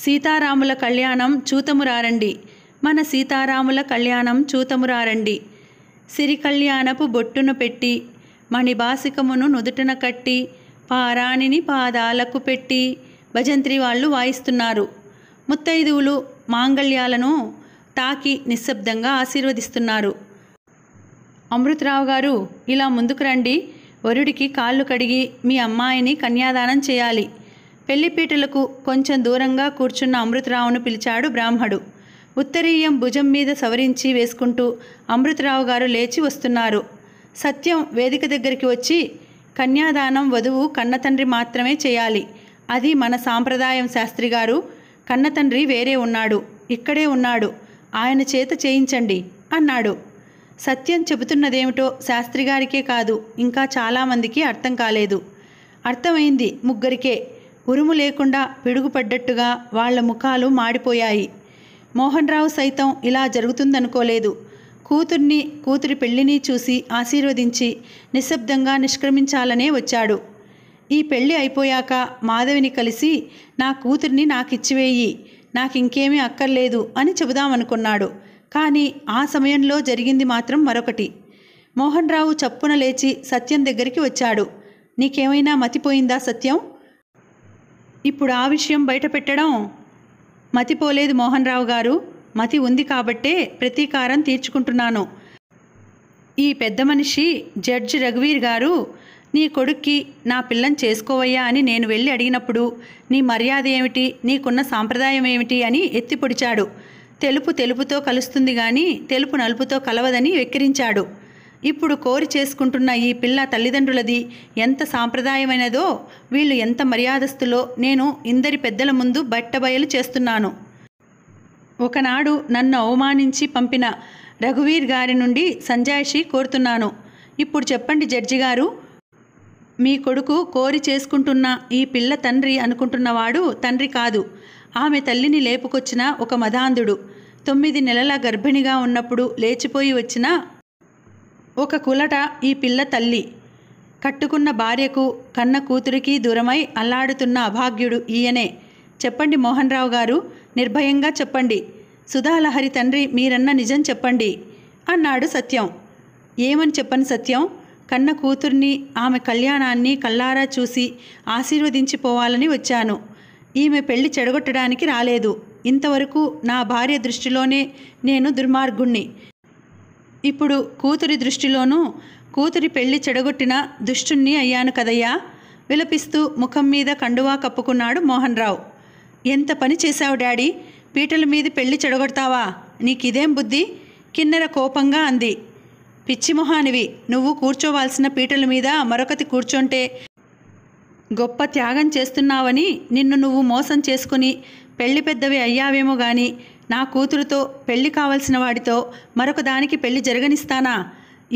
సీతారాముల కళ్యాణం చూతమురారండి మన సీతారాముల కళ్యాణం చూతమురారండి సిరి కళ్యాణపు బొట్టును పెట్టి మణిబాసికమును నుదుటన కట్టి పారాణిని పాదాలకు పెట్టి భజంత్రి వాళ్ళు వాయిస్తున్నారు ముత్తైదువులు మాంగళ్యాలను తాకి నిశ్శబ్దంగా ఆశీర్వదిస్తున్నారు అమృతరావు గారు ఇలా ముందుకు రండి వరుడికి కాళ్ళు కడిగి మీ అమ్మాయిని కన్యాదానం చేయాలి పెళ్లిపీటలకు కొంచెం దూరంగా కూర్చున్న అమృతరావును పిలిచాడు బ్రాహ్మడు ఉత్తరీయం భుజం మీద సవరించి వేసుకుంటూ అమృతరావు గారు లేచి వస్తున్నారు సత్యం వేదిక దగ్గరికి వచ్చి కన్యాదానం వధువు కన్నతండ్రి మాత్రమే చేయాలి అది మన సాంప్రదాయం శాస్త్రి గారు కన్నతండ్రి వేరే ఉన్నాడు ఇక్కడే ఉన్నాడు ఆయన చేత చేయించండి అన్నాడు సత్యం చెబుతున్నదేమిటో శాస్త్రి గారికే కాదు ఇంకా చాలామందికి అర్థం కాలేదు అర్థమైంది ముగ్గురికే ఉరుము లేకుండా పిడుగుపడ్డట్టుగా వాళ్ల ముఖాలు మాడిపోయాయి మోహన్ రావు సైతం ఇలా జరుగుతుందనుకోలేదు కూతుర్ని కూతురి పెళ్లిని చూసి ఆశీర్వదించి నిశ్శబ్దంగా నిష్క్రమించాలనే వచ్చాడు ఈ పెళ్ళి అయిపోయాక మాధవిని కలిసి నా కూతుర్ని నాకిచ్చివేయి నాకింకేమీ అక్కర్లేదు అని చెబుదామనుకున్నాడు కానీ ఆ సమయంలో జరిగింది మాత్రం మరొకటి మోహన్ రావు చప్పున లేచి సత్యం దగ్గరికి వచ్చాడు నీకేమైనా మతిపోయిందా సత్యం ఇప్పుడు ఆ విషయం బయట పెట్టడం మతిపోలేదు మోహన్ రావు గారు మతి ఉంది కాబట్టే ప్రతీకారం తీర్చుకుంటున్నాను ఈ పెద్ద మనిషి జడ్జి రఘువీర్ గారు నీ కొడుక్కి నా పిల్లని చేసుకోవయ్యా అని నేను వెళ్ళి అడిగినప్పుడు నీ మర్యాద ఏమిటి నీకున్న సాంప్రదాయం ఏమిటి అని ఎత్తిపొడిచాడు తెలుపు తెలుపుతో కలుస్తుంది కానీ తెలుపు నలుపుతో కలవదని వెక్కిరించాడు ఇప్పుడు కోరి చేసుకుంటున్న ఈ పిల్ల తల్లిదండ్రులది ఎంత సాంప్రదాయమైనదో వీళ్ళు ఎంత మర్యాదస్తులో నేను ఇందరి పెద్దల ముందు బట్టబయలు చేస్తున్నాను ఒకనాడు నన్ను అవమానించి పంపిన రఘువీర్ గారి నుండి సంజాయిషి కోరుతున్నాను ఇప్పుడు చెప్పండి జడ్జి గారు మీ కొడుకు కోరి చేసుకుంటున్న ఈ పిల్ల తండ్రి అనుకుంటున్నవాడు తండ్రి కాదు ఆమె తల్లిని లేపుకొచ్చిన ఒక మదాంధుడు తొమ్మిది నెలల గర్భిణిగా ఉన్నప్పుడు లేచిపోయి వచ్చిన ఒక కులట ఈ పిల్ల తల్లి కట్టుకున్న భార్యకు కన్న కూతురికి దూరమై అల్లాడుతున్న అభాగ్యుడు ఈయనే చెప్పండి మోహన్ రావు గారు నిర్భయంగా చెప్పండి సుధాలహరి తండ్రి మీరన్న నిజం చెప్పండి అన్నాడు సత్యం ఏమని చెప్పని సత్యం కన్న కూతుర్ని ఆమె కళ్యాణాన్ని కల్లారా చూసి ఆశీర్వదించిపోవాలని వచ్చాను ఈమె పెళ్లి చెడగొట్టడానికి రాలేదు ఇంతవరకు నా భార్య దృష్టిలోనే నేను దుర్మార్గుణ్ణి ఇప్పుడు కూతురి దృష్టిలోనూ కూతురి పెళ్లి చెడగొట్టిన దుష్టుణ్ణి అయ్యాను కదయ్యా విలపిస్తూ ముఖం మీద కండువా కప్పుకున్నాడు మోహన్ రావు ఎంత పని చేశావు డాడీ పీటల మీద పెళ్లి చెడగొడతావా నీకిదేం బుద్ధి కిన్నెర కోపంగా అంది పిచ్చిమొహానివి నువ్వు కూర్చోవాల్సిన పీటల మీద మరొకతి కూర్చుంటే గొప్ప త్యాగం చేస్తున్నావని నిన్ను నువ్వు మోసం చేసుకుని పెళ్లి పెద్దవి అయ్యావేమో గాని నా కూతురుతో పెళ్లి కావలసిన వాడితో మరొక దానికి పెళ్లి జరగనిస్తానా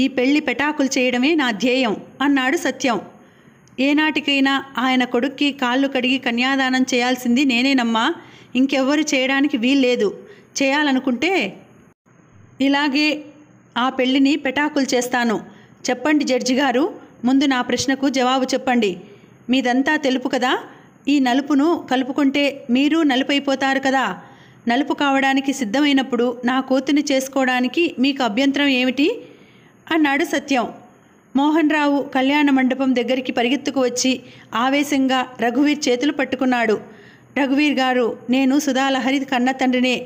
ఈ పెళ్లి పెటాకులు చేయడమే నా ధ్యేయం అన్నాడు సత్యం ఏనాటికైనా ఆయన కొడుక్కి కాళ్ళు కడిగి కన్యాదానం చేయాల్సింది నేనేనమ్మా ఇంకెవ్వరు చేయడానికి వీల్లేదు చేయాలనుకుంటే ఇలాగే ఆ పెళ్లిని పెటాకులు చేస్తాను చెప్పండి జడ్జి గారు ముందు నా ప్రశ్నకు జవాబు చెప్పండి మీదంతా తెలుపు కదా ఈ నలుపును కలుపుకుంటే మీరు నలుపైపోతారు కదా నలుపు కావడానికి సిద్ధమైనప్పుడు నా కూతుని చేసుకోవడానికి మీకు అభ్యంతరం ఏమిటి అన్నాడు సత్యం మోహన్ రావు కళ్యాణ మండపం దగ్గరికి పరిగెత్తుకు వచ్చి ఆవేశంగా రఘువీర్ చేతులు పట్టుకున్నాడు రఘువీర్ గారు నేను సుధాలహరి కన్న తండ్రినే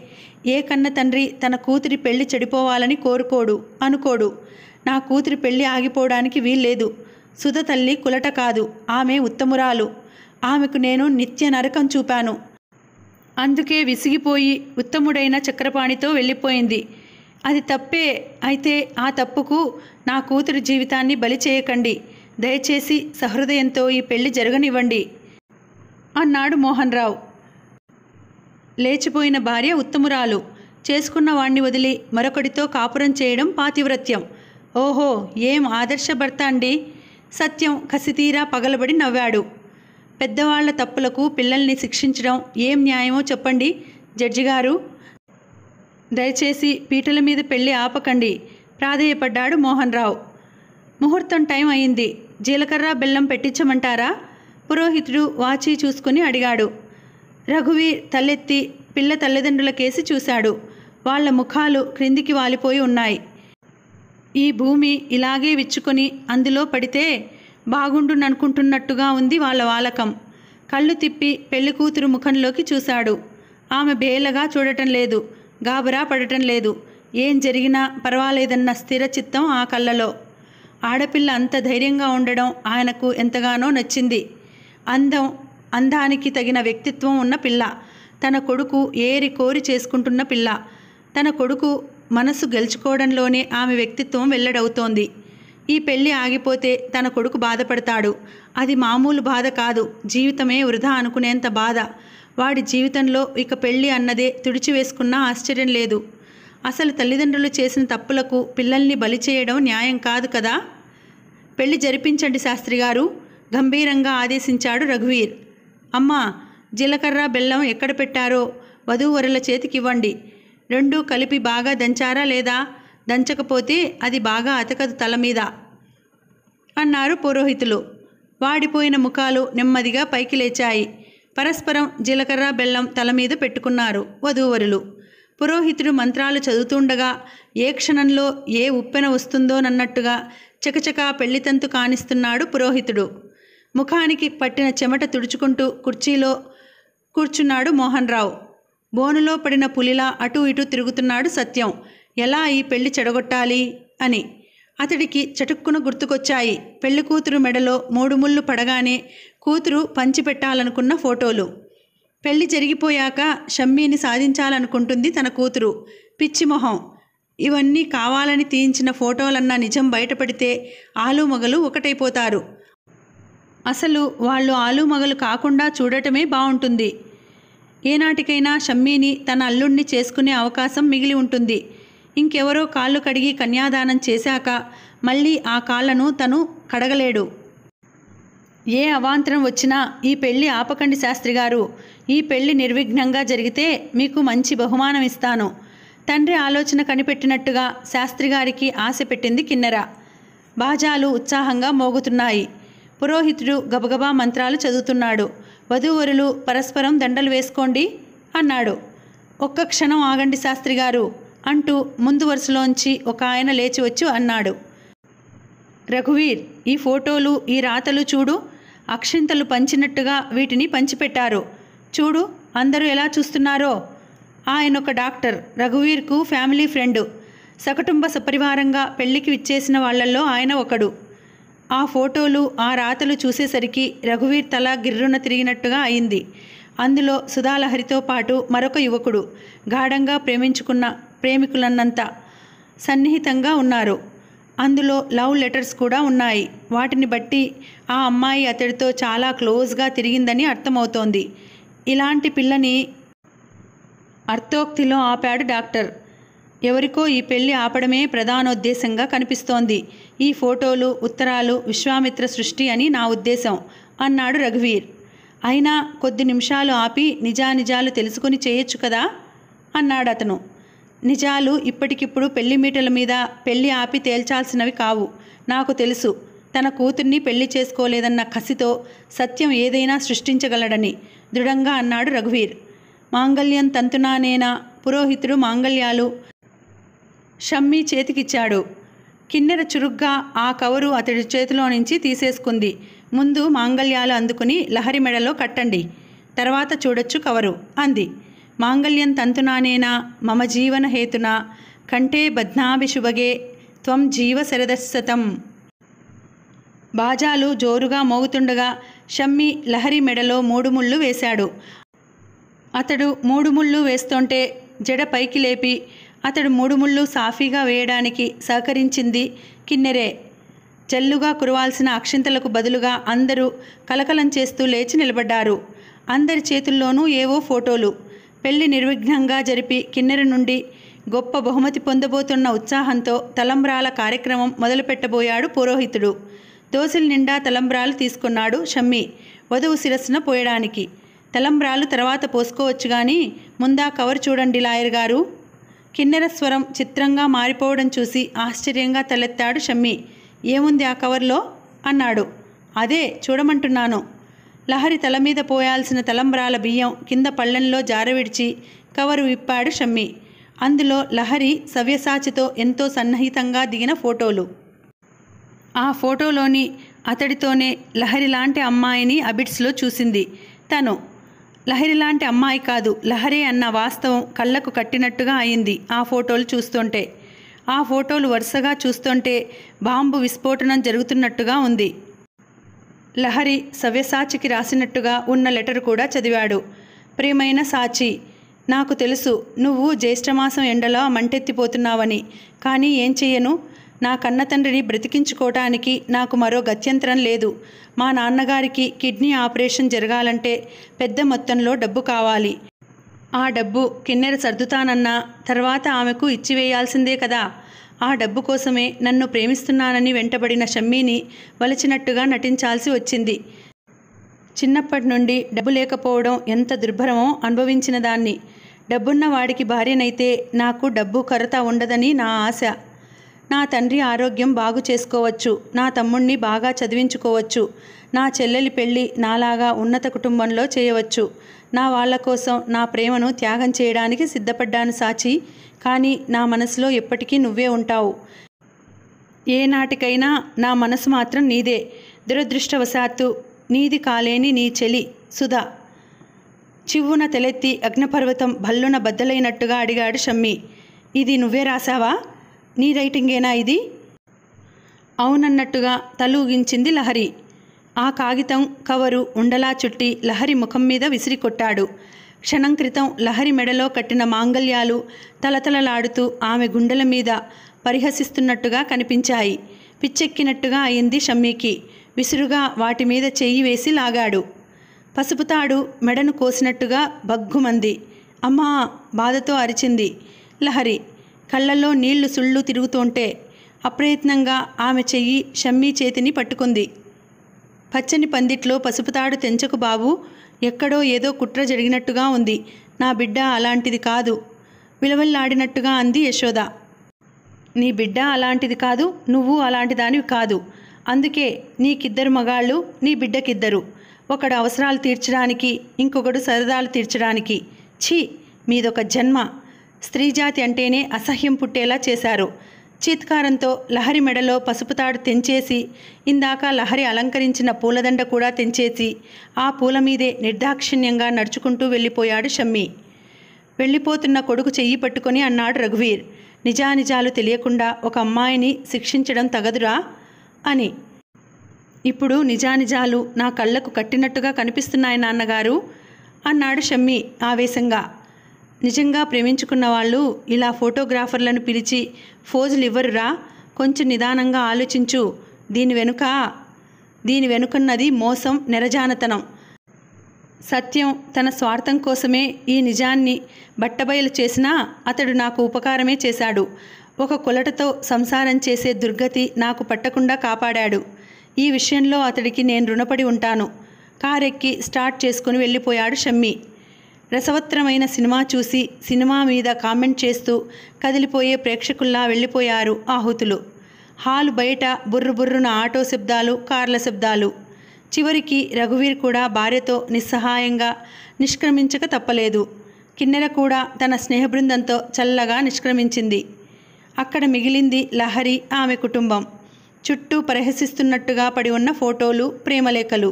ఏ కన్న తండ్రి తన కూతురి పెళ్లి చెడిపోవాలని కోరుకోడు అనుకోడు నా కూతురి పెళ్లి ఆగిపోవడానికి వీల్లేదు సుధ తల్లి కులట కాదు ఆమె ఉత్తమురాలు ఆమెకు నేను నిత్య నరకం చూపాను అందుకే విసిగిపోయి ఉత్తముడైన చక్రపాణితో వెళ్ళిపోయింది అది తప్పే అయితే ఆ తప్పుకు నా కూతురు జీవితాన్ని బలి చేయకండి దయచేసి సహృదయంతో ఈ పెళ్లి జరగనివ్వండి అన్నాడు మోహన్ రావు లేచిపోయిన భార్య ఉత్తమురాలు చేసుకున్న వాణ్ణి వదిలి మరొకటితో కాపురం చేయడం పాతివ్రత్యం ఓహో ఏం ఆదర్శ భర్త అండి సత్యం కసితీరా పగలబడి నవ్వాడు పెద్దవాళ్ల తప్పులకు పిల్లల్ని శిక్షించడం ఏం న్యాయమో చెప్పండి జడ్జి గారు దయచేసి పీటల మీద పెళ్లి ఆపకండి ప్రాధేయపడ్డాడు మోహన్ రావు ముహూర్తం టైం అయింది జీలకర్ర బెల్లం పెట్టించమంటారా పురోహితుడు వాచి చూసుకుని అడిగాడు రఘువీర్ తలెత్తి పిల్ల తల్లిదండ్రుల కేసి చూశాడు వాళ్ల ముఖాలు క్రిందికి వాలిపోయి ఉన్నాయి ఈ భూమి ఇలాగే విచ్చుకొని అందులో పడితే బాగుండును అనుకుంటున్నట్టుగా ఉంది వాళ్ళ వాలకం కళ్ళు తిప్పి పెళ్లి కూతురు ముఖంలోకి చూశాడు ఆమె బేలగా చూడటం లేదు గాబరా పడటం లేదు ఏం జరిగినా పర్వాలేదన్న స్థిర చిత్తం ఆ కళ్ళలో ఆడపిల్ల అంత ధైర్యంగా ఉండడం ఆయనకు ఎంతగానో నచ్చింది అందం అందానికి తగిన వ్యక్తిత్వం ఉన్న పిల్ల తన కొడుకు ఏరి కోరి చేసుకుంటున్న పిల్ల తన కొడుకు మనసు గెలుచుకోవడంలోనే ఆమె వ్యక్తిత్వం వెల్లడవుతోంది ఈ పెళ్ళి ఆగిపోతే తన కొడుకు బాధపడతాడు అది మామూలు బాధ కాదు జీవితమే వృధా అనుకునేంత బాధ వాడి జీవితంలో ఇక పెళ్ళి అన్నదే తుడిచివేసుకున్నా ఆశ్చర్యం లేదు అసలు తల్లిదండ్రులు చేసిన తప్పులకు పిల్లల్ని బలి చేయడం న్యాయం కాదు కదా పెళ్లి జరిపించండి శాస్త్రి గారు గంభీరంగా ఆదేశించాడు రఘువీర్ అమ్మా జీలకర్ర బెల్లం ఎక్కడ పెట్టారో వధూవరుల చేతికివ్వండి రెండూ కలిపి బాగా దంచారా లేదా దంచకపోతే అది బాగా అతకదు తల మీద అన్నారు పురోహితులు వాడిపోయిన ముఖాలు నెమ్మదిగా పైకి లేచాయి పరస్పరం జీలకర్ర బెల్లం తల మీద పెట్టుకున్నారు వధూవరులు పురోహితుడు మంత్రాలు చదువుతుండగా ఏ క్షణంలో ఏ ఉప్పెన వస్తుందోనన్నట్టుగా చకచకా పెళ్లితంతు కానిస్తున్నాడు పురోహితుడు ముఖానికి పట్టిన చెమట తుడుచుకుంటూ కుర్చీలో కూర్చున్నాడు మోహన్ రావు బోనులో పడిన పులిలా అటూ ఇటూ తిరుగుతున్నాడు సత్యం ఎలా ఈ పెళ్లి చెడగొట్టాలి అని అతడికి చటుక్కున గుర్తుకొచ్చాయి పెళ్లి కూతురు మెడలో మూడు ముళ్ళు పడగానే కూతురు పంచిపెట్టాలనుకున్న ఫోటోలు పెళ్లి జరిగిపోయాక షమ్మీని సాధించాలనుకుంటుంది తన కూతురు పిచ్చిమొహం ఇవన్నీ కావాలని తీయించిన ఫోటోలన్న నిజం బయటపడితే ఆలుమగలు ఒకటైపోతారు అసలు వాళ్ళు ఆలుమగలు కాకుండా చూడటమే బాగుంటుంది ఏనాటికైనా షమ్మీని తన అల్లుణ్ణి చేసుకునే అవకాశం మిగిలి ఉంటుంది ఇంకెవరో కాళ్ళు కడిగి కన్యాదానం చేశాక మళ్ళీ ఆ కాళ్ళను తను కడగలేడు ఏ అవాంతరం వచ్చినా ఈ పెళ్లి ఆపకండి శాస్త్రి గారు ఈ పెళ్లి నిర్విఘ్నంగా జరిగితే మీకు మంచి బహుమానం ఇస్తాను తండ్రి ఆలోచన కనిపెట్టినట్టుగా శాస్త్రి గారికి ఆశ పెట్టింది కిన్నెర బాజాలు ఉత్సాహంగా మోగుతున్నాయి పురోహితుడు గబగబా మంత్రాలు చదువుతున్నాడు వధూవరులు పరస్పరం దండలు వేసుకోండి అన్నాడు ఒక్క క్షణం ఆగండి శాస్త్రి గారు అంటూ ముందు వరుసలోంచి ఒక ఆయన లేచి వచ్చి అన్నాడు రఘువీర్ ఈ ఫోటోలు ఈ రాతలు చూడు అక్షింతలు పంచినట్టుగా వీటిని పంచిపెట్టారు చూడు అందరూ ఎలా చూస్తున్నారో ఆయన ఒక డాక్టర్ రఘువీర్కు ఫ్యామిలీ ఫ్రెండు సకుటుంబ సపరివారంగా పెళ్లికి విచ్చేసిన వాళ్లల్లో ఆయన ఒకడు ఆ ఫోటోలు ఆ రాతలు చూసేసరికి రఘువీర్ తల గిర్రున తిరిగినట్టుగా అయింది అందులో సుధాలహరితో పాటు మరొక యువకుడు గాఢంగా ప్రేమించుకున్న ప్రేమికులన్నంత సన్నిహితంగా ఉన్నారు అందులో లవ్ లెటర్స్ కూడా ఉన్నాయి వాటిని బట్టి ఆ అమ్మాయి అతడితో చాలా క్లోజ్గా తిరిగిందని అర్థమవుతోంది ఇలాంటి పిల్లని అర్థోక్తిలో ఆపాడు డాక్టర్ ఎవరికో ఈ పెళ్లి ఆపడమే ప్రధానోద్దేశంగా కనిపిస్తోంది ఈ ఫోటోలు ఉత్తరాలు విశ్వామిత్ర సృష్టి అని నా ఉద్దేశం అన్నాడు రఘువీర్ అయినా కొద్ది నిమిషాలు ఆపి నిజానిజాలు తెలుసుకుని చేయొచ్చు కదా అన్నాడు అతను నిజాలు ఇప్పటికిప్పుడు పెళ్లి మీటల మీద పెళ్లి ఆపి తేల్చాల్సినవి కావు నాకు తెలుసు తన కూతుర్ని పెళ్లి చేసుకోలేదన్న కసితో సత్యం ఏదైనా సృష్టించగలడని దృఢంగా అన్నాడు రఘువీర్ మాంగళ్యం తంతునానేనా పురోహితుడు మాంగళ్యాలు షమ్మి చేతికిచ్చాడు కిన్నెర చురుగ్గా ఆ కవరు అతడి చేతిలో నుంచి తీసేసుకుంది ముందు మాంగళ్యాలు అందుకుని లహరి మెడలో కట్టండి తర్వాత చూడొచ్చు కవరు అంది మాంగళ్యం తంతునానేనా మమ జీవన హేతున కంఠే బద్నాభిశుభగే త్వం జీవ శరదశతం బాజాలు జోరుగా మోగుతుండగా షమ్మి లహరి మెడలో మూడు ముళ్ళు వేశాడు అతడు మూడు ముళ్ళు వేస్తుంటే జడ పైకి లేపి అతడు మూడు ముళ్ళు సాఫీగా వేయడానికి సహకరించింది కిన్నెరే జల్లుగా కురవాల్సిన అక్షింతలకు బదులుగా అందరూ కలకలం చేస్తూ లేచి నిలబడ్డారు అందరి చేతుల్లోనూ ఏవో ఫోటోలు పెళ్లి నిర్విఘ్నంగా జరిపి కిన్నెర నుండి గొప్ప బహుమతి పొందబోతున్న ఉత్సాహంతో తలంబ్రాల కార్యక్రమం మొదలుపెట్టబోయాడు పురోహితుడు దోసుల నిండా తలంబ్రాలు తీసుకున్నాడు షమ్మి వధువు శిరస్సున పోయడానికి తలంబ్రాలు తర్వాత పోసుకోవచ్చు కానీ ముందా కవర్ చూడండి లాయర్ గారు కిన్నెర స్వరం చిత్రంగా మారిపోవడం చూసి ఆశ్చర్యంగా తలెత్తాడు షమ్మి ఏముంది ఆ కవర్లో అన్నాడు అదే చూడమంటున్నాను లహరి తల మీద పోయాల్సిన తలంబ్రాల బియ్యం కింద పళ్ళెంలో జారవిడిచి కవరు విప్పాడు షమ్మి అందులో లహరి సవ్యసాచితో ఎంతో సన్నిహితంగా దిగిన ఫోటోలు ఆ ఫోటోలోని అతడితోనే లహరి లాంటి అమ్మాయిని అబిట్స్లో చూసింది తను లహరి లాంటి అమ్మాయి కాదు లహరి అన్న వాస్తవం కళ్ళకు కట్టినట్టుగా అయింది ఆ ఫోటోలు చూస్తుంటే ఆ ఫోటోలు వరుసగా చూస్తుంటే బాంబు విస్ఫోటనం జరుగుతున్నట్టుగా ఉంది లహరి సవ్యసాచికి రాసినట్టుగా ఉన్న లెటర్ కూడా చదివాడు ప్రియమైన సాచి నాకు తెలుసు నువ్వు జ్యేష్ఠమాసం ఎండలో మంటెత్తిపోతున్నావని కానీ ఏం చెయ్యను నా కన్న తండ్రిని బ్రతికించుకోవటానికి నాకు మరో గత్యంతరం లేదు మా నాన్నగారికి కిడ్నీ ఆపరేషన్ జరగాలంటే పెద్ద మొత్తంలో డబ్బు కావాలి ఆ డబ్బు కిన్నెర సర్దుతానన్నా తర్వాత ఆమెకు ఇచ్చివేయాల్సిందే కదా ఆ డబ్బు కోసమే నన్ను ప్రేమిస్తున్నానని వెంటబడిన షమ్మీని వలచినట్టుగా నటించాల్సి వచ్చింది చిన్నప్పటి నుండి డబ్బు లేకపోవడం ఎంత దుర్భరమో అనుభవించిన దాన్ని డబ్బున్న వాడికి భార్యనైతే నాకు డబ్బు కొరత ఉండదని నా ఆశ నా తండ్రి ఆరోగ్యం బాగు చేసుకోవచ్చు నా తమ్ముణ్ణి బాగా చదివించుకోవచ్చు నా చెల్లెలి పెళ్ళి నాలాగా ఉన్నత కుటుంబంలో చేయవచ్చు నా వాళ్ళ కోసం నా ప్రేమను త్యాగం చేయడానికి సిద్ధపడ్డాను సాచి కానీ నా మనసులో ఎప్పటికీ నువ్వే ఉంటావు ఏనాటికైనా నా మనసు మాత్రం నీదే దురదృష్టవశాత్తు నీది కాలేని నీ చెలి సుధా చివ్వున తెలెత్తి అగ్నిపర్వతం భల్లున బద్దలైనట్టుగా అడిగాడు షమ్మి ఇది నువ్వే రాసావా నీ రైటింగేనా ఇది అవునన్నట్టుగా తలూగించింది లహరి ఆ కాగితం కవరు ఉండలా చుట్టి లహరి ముఖం మీద విసిరి కొట్టాడు క్షణం క్రితం లహరి మెడలో కట్టిన మాంగల్యాలు తలతలలాడుతూ ఆమె గుండెల మీద పరిహసిస్తున్నట్టుగా కనిపించాయి పిచ్చెక్కినట్టుగా అయింది షమ్మీకి విసురుగా వాటి మీద చెయ్యి వేసి లాగాడు పసుపుతాడు మెడను కోసినట్టుగా బగ్గుమంది అమ్మా బాధతో అరిచింది లహరి కళ్ళల్లో నీళ్లు సుళ్ళు తిరుగుతుంటే అప్రయత్నంగా ఆమె చెయ్యి షమ్మీ చేతిని పట్టుకుంది పచ్చని పందిట్లో పసుపుతాడు తెంచకు బాబు ఎక్కడో ఏదో కుట్ర జరిగినట్టుగా ఉంది నా బిడ్డ అలాంటిది కాదు విలవల్లాడినట్టుగా అంది యశోద నీ బిడ్డ అలాంటిది కాదు నువ్వు అలాంటిదానివి కాదు అందుకే నీకిద్దరు మగాళ్ళు నీ బిడ్డకిద్దరు ఒకడు అవసరాలు తీర్చడానికి ఇంకొకడు సరదాలు తీర్చడానికి ఛీ మీదొక జన్మ స్త్రీజాతి అంటేనే అసహ్యం పుట్టేలా చేశారు చీత్కారంతో లహరి మెడలో పసుపుతాడు తెంచేసి ఇందాక లహరి అలంకరించిన పూలదండ కూడా తెంచేసి ఆ పూల మీదే నిర్దాక్షిణ్యంగా నడుచుకుంటూ వెళ్ళిపోయాడు షమ్మి వెళ్ళిపోతున్న కొడుకు చెయ్యి పట్టుకొని అన్నాడు రఘువీర్ నిజానిజాలు తెలియకుండా ఒక అమ్మాయిని శిక్షించడం తగదురా అని ఇప్పుడు నిజానిజాలు నా కళ్ళకు కట్టినట్టుగా కనిపిస్తున్నాయి నాన్నగారు అన్నాడు షమ్మి ఆవేశంగా నిజంగా ప్రేమించుకున్న వాళ్ళు ఇలా ఫోటోగ్రాఫర్లను పిలిచి ఫోజులు ఇవ్వరురా కొంచెం నిదానంగా ఆలోచించు దీని వెనుక దీని వెనుకన్నది మోసం నిరజానతనం సత్యం తన స్వార్థం కోసమే ఈ నిజాన్ని బట్టబయలు చేసినా అతడు నాకు ఉపకారమే చేశాడు ఒక కులటతో సంసారం చేసే దుర్గతి నాకు పట్టకుండా కాపాడాడు ఈ విషయంలో అతడికి నేను రుణపడి ఉంటాను కారెక్కి స్టార్ట్ చేసుకుని వెళ్ళిపోయాడు షమ్మి రసవత్తరమైన సినిమా చూసి సినిమా మీద కామెంట్ చేస్తూ కదిలిపోయే ప్రేక్షకుల్లా వెళ్ళిపోయారు ఆహుతులు హాల్ బయట బుర్రు బుర్రున ఆటో శబ్దాలు కార్ల శబ్దాలు చివరికి రఘువీర్ కూడా భార్యతో నిస్సహాయంగా నిష్క్రమించక తప్పలేదు కిన్నెర కూడా తన స్నేహ బృందంతో చల్లగా నిష్క్రమించింది అక్కడ మిగిలింది లహరి ఆమె కుటుంబం చుట్టూ పరిహసిస్తున్నట్టుగా పడి ఉన్న ఫోటోలు ప్రేమలేఖలు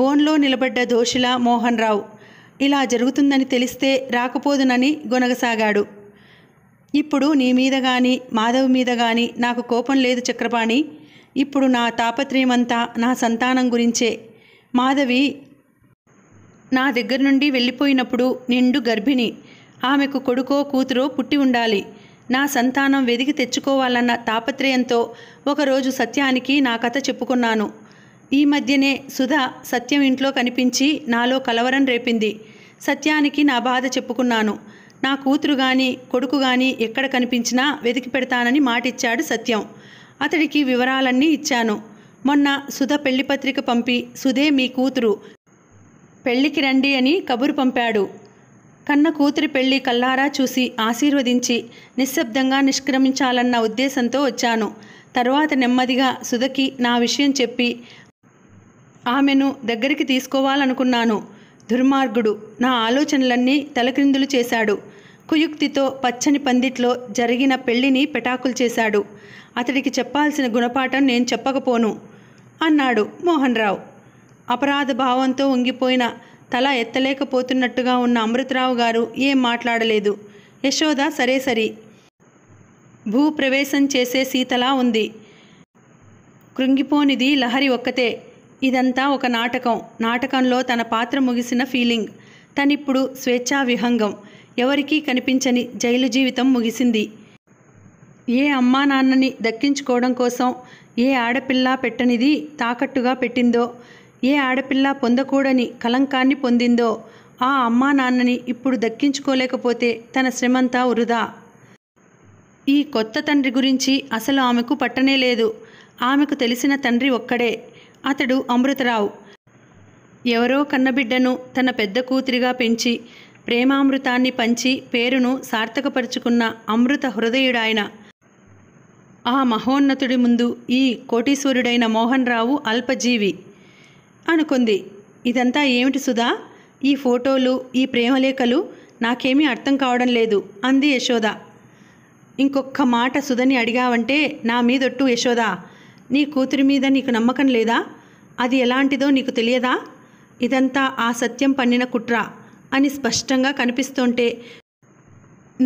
బోన్లో నిలబడ్డ దోషిల మోహన్ రావు ఇలా జరుగుతుందని తెలిస్తే రాకపోదునని గొనగసాగాడు ఇప్పుడు నీ మీద కానీ మాధవ్ మీద కానీ నాకు కోపం లేదు చక్రపాణి ఇప్పుడు నా తాపత్రయమంతా నా సంతానం గురించే మాధవి నా దగ్గర నుండి వెళ్ళిపోయినప్పుడు నిండు గర్భిణి ఆమెకు కొడుకో కూతురో పుట్టి ఉండాలి నా సంతానం వెదికి తెచ్చుకోవాలన్న తాపత్రయంతో ఒకరోజు సత్యానికి నా కథ చెప్పుకున్నాను ఈ మధ్యనే సుధా సత్యం ఇంట్లో కనిపించి నాలో కలవరం రేపింది సత్యానికి నా బాధ చెప్పుకున్నాను నా కూతురు గాని కొడుకు గాని ఎక్కడ కనిపించినా వెతికి పెడతానని మాటిచ్చాడు సత్యం అతడికి వివరాలన్నీ ఇచ్చాను మొన్న సుధ పెళ్లి పత్రిక పంపి సుధే మీ కూతురు పెళ్లికి రండి అని కబురు పంపాడు కన్న కూతురి పెళ్లి కల్లారా చూసి ఆశీర్వదించి నిశ్శబ్దంగా నిష్క్రమించాలన్న ఉద్దేశంతో వచ్చాను తర్వాత నెమ్మదిగా సుధకి నా విషయం చెప్పి ఆమెను దగ్గరికి తీసుకోవాలనుకున్నాను దుర్మార్గుడు నా ఆలోచనలన్నీ తలక్రిందులు చేశాడు కుయుక్తితో పచ్చని పందిట్లో జరిగిన పెళ్లిని పెటాకులు చేశాడు అతడికి చెప్పాల్సిన గుణపాఠం నేను చెప్పకపోను అన్నాడు మోహన్ రావు అపరాధ భావంతో ఉంగిపోయిన తల ఎత్తలేకపోతున్నట్టుగా ఉన్న అమృతరావు గారు ఏం మాట్లాడలేదు యశోద సరే సరి భూప్రవేశం చేసే శీతలా ఉంది కృంగిపోనిది లహరి ఒక్కతే ఇదంతా ఒక నాటకం నాటకంలో తన పాత్ర ముగిసిన ఫీలింగ్ తనిప్పుడు స్వేచ్ఛా విహంగం ఎవరికీ కనిపించని జైలు జీవితం ముగిసింది ఏ అమ్మా నాన్నని దక్కించుకోవడం కోసం ఏ ఆడపిల్ల పెట్టనిది తాకట్టుగా పెట్టిందో ఏ ఆడపిల్ల పొందకూడని కలంకాన్ని పొందిందో ఆ అమ్మా నాన్నని ఇప్పుడు దక్కించుకోలేకపోతే తన శ్రమంతా వృధా ఈ కొత్త తండ్రి గురించి అసలు ఆమెకు పట్టనే లేదు ఆమెకు తెలిసిన తండ్రి ఒక్కడే అతడు అమృతరావు ఎవరో కన్నబిడ్డను తన పెద్ద కూతురిగా పెంచి ప్రేమామృతాన్ని పంచి పేరును సార్థకపరుచుకున్న అమృత హృదయుడాయన ఆ మహోన్నతుడి ముందు ఈ కోటీశ్వరుడైన మోహన్ రావు అల్పజీవి అనుకుంది ఇదంతా ఏమిటి సుధా ఈ ఫోటోలు ఈ ప్రేమలేఖలు నాకేమీ అర్థం కావడం లేదు అంది యశోద ఇంకొక్క మాట సుధని అడిగావంటే నా మీదొట్టు యశోదా నీ కూతురి మీద నీకు నమ్మకం లేదా అది ఎలాంటిదో నీకు తెలియదా ఇదంతా ఆ సత్యం పన్నిన కుట్ర అని స్పష్టంగా కనిపిస్తుంటే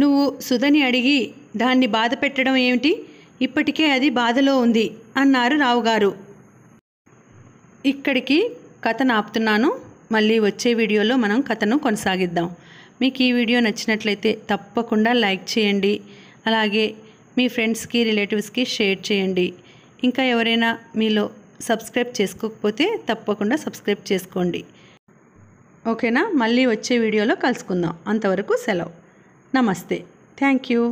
నువ్వు సుధని అడిగి దాన్ని బాధ పెట్టడం ఏమిటి ఇప్పటికే అది బాధలో ఉంది అన్నారు రావుగారు ఇక్కడికి కథ నాపుతున్నాను మళ్ళీ వచ్చే వీడియోలో మనం కథను కొనసాగిద్దాం మీకు ఈ వీడియో నచ్చినట్లయితే తప్పకుండా లైక్ చేయండి అలాగే మీ ఫ్రెండ్స్కి రిలేటివ్స్కి షేర్ చేయండి ఇంకా ఎవరైనా మీలో సబ్స్క్రైబ్ చేసుకోకపోతే తప్పకుండా సబ్స్క్రైబ్ చేసుకోండి ఓకేనా మళ్ళీ వచ్చే వీడియోలో కలుసుకుందాం అంతవరకు సెలవు నమస్తే థ్యాంక్ యూ